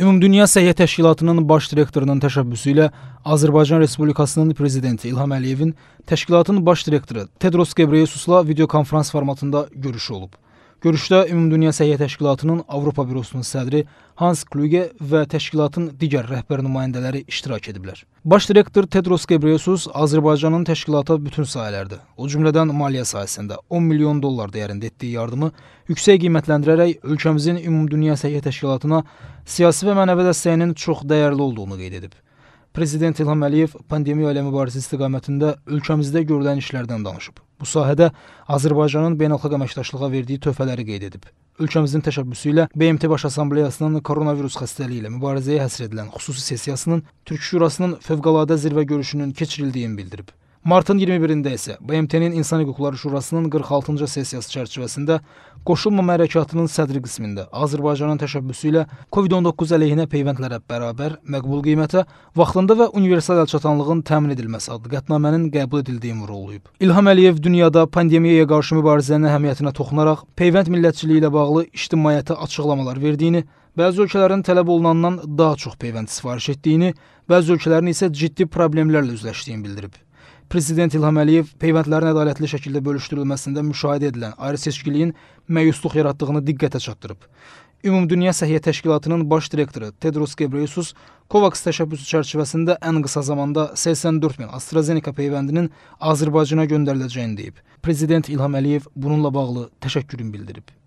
Ümumdünya Səhiyyə Təşkilatının baş direktorunun təşəbbüsü ilə Azərbaycan Respublikasının prezidenti İlham Əliyevin təşkilatın baş direktoru Tedros Gebreyesusla videokonfrans formatında görüşü olub. Görüşdə Ümumdünya Səhiyyə Təşkilatının Avropa bürosunun sədri Hans Kluge və təşkilatın digər rəhbər nümayəndələri iştirak ediblər. Baş direktor Tedros Ghebreyesus Azərbaycanın təşkilata bütün sahələrdə, o cümlədən maliyyə sahəsində 10 milyon dollar dəyərində etdiyi yardımı yüksək qiymətləndirərək ölkəmizin Ümumdünya Səhiyyə Təşkilatına siyasi və mənəvi dəstəyinin çox dəyərli olduğunu qeyd edib. Prezident İlham Əliyev pandemiya ilə mübarizə istiqamətində ölkəmizdə görülən işlərdən danışıb. Bu sahədə Azərbaycanın beynəlxalq əməkdaşlığa verdiyi töhfələri qeyd edib. Ölkəmizin təşəbbüsü ilə BMT Baş Assambleyasının koronavirus xəstəliyi ilə mübarizəyə həsr edilən xüsusi sessiyasının Türk Şurasının fövqəladə zirvə görüşünün keçirildiyini bildirib. Martın 21-də isə BMT-nin İnsan Hüquqları Şurasının 46-cı sessiyası çərçivəsində qoşulmama hərəkatının sədri qismində Azərbaycanın təşəbbüsü ilə COVID-19 əleyhinə peyvəndlərə bərabər məqbul qiymətə vaxtında və universal əlçatanlığın təmin edilməsi adlı qətnamənin qəbul edildiyi vurğulayıb. İlham Əliyev dünyada pandemiyaya qarşı mübarizənin əhəmiyyətinə toxunaraq peyvənd millətçiliyi ilə bağlı ictimaiyyətə açıqlamalar verdiyini bəzi ölkələrin tələb olunandan daha çox peyvənd sifariş etdiyini, bəzi ölkələrin isə ciddi problemlərlə üzləşdiyini bildirib. Prezident İlham Əliyev peyvəndlərin ədalətli şəkildə bölüşdürülməsində müşahidə edilən ayrı-seçkiliyin məyusluq yaratdığını diqqətə çatdırıb. Ümumdünya Səhiyyə Təşkilatının baş direktoru Tedros Ghebreyesus COVAX təşəbbüsü çərçivəsində ən qısa zamanda 84 min AstraZeneca peyvəndinin Azərbaycana göndəriləcəyini deyib. Prezident İlham Əliyev bununla bağlı təşəkkürünü bildirib.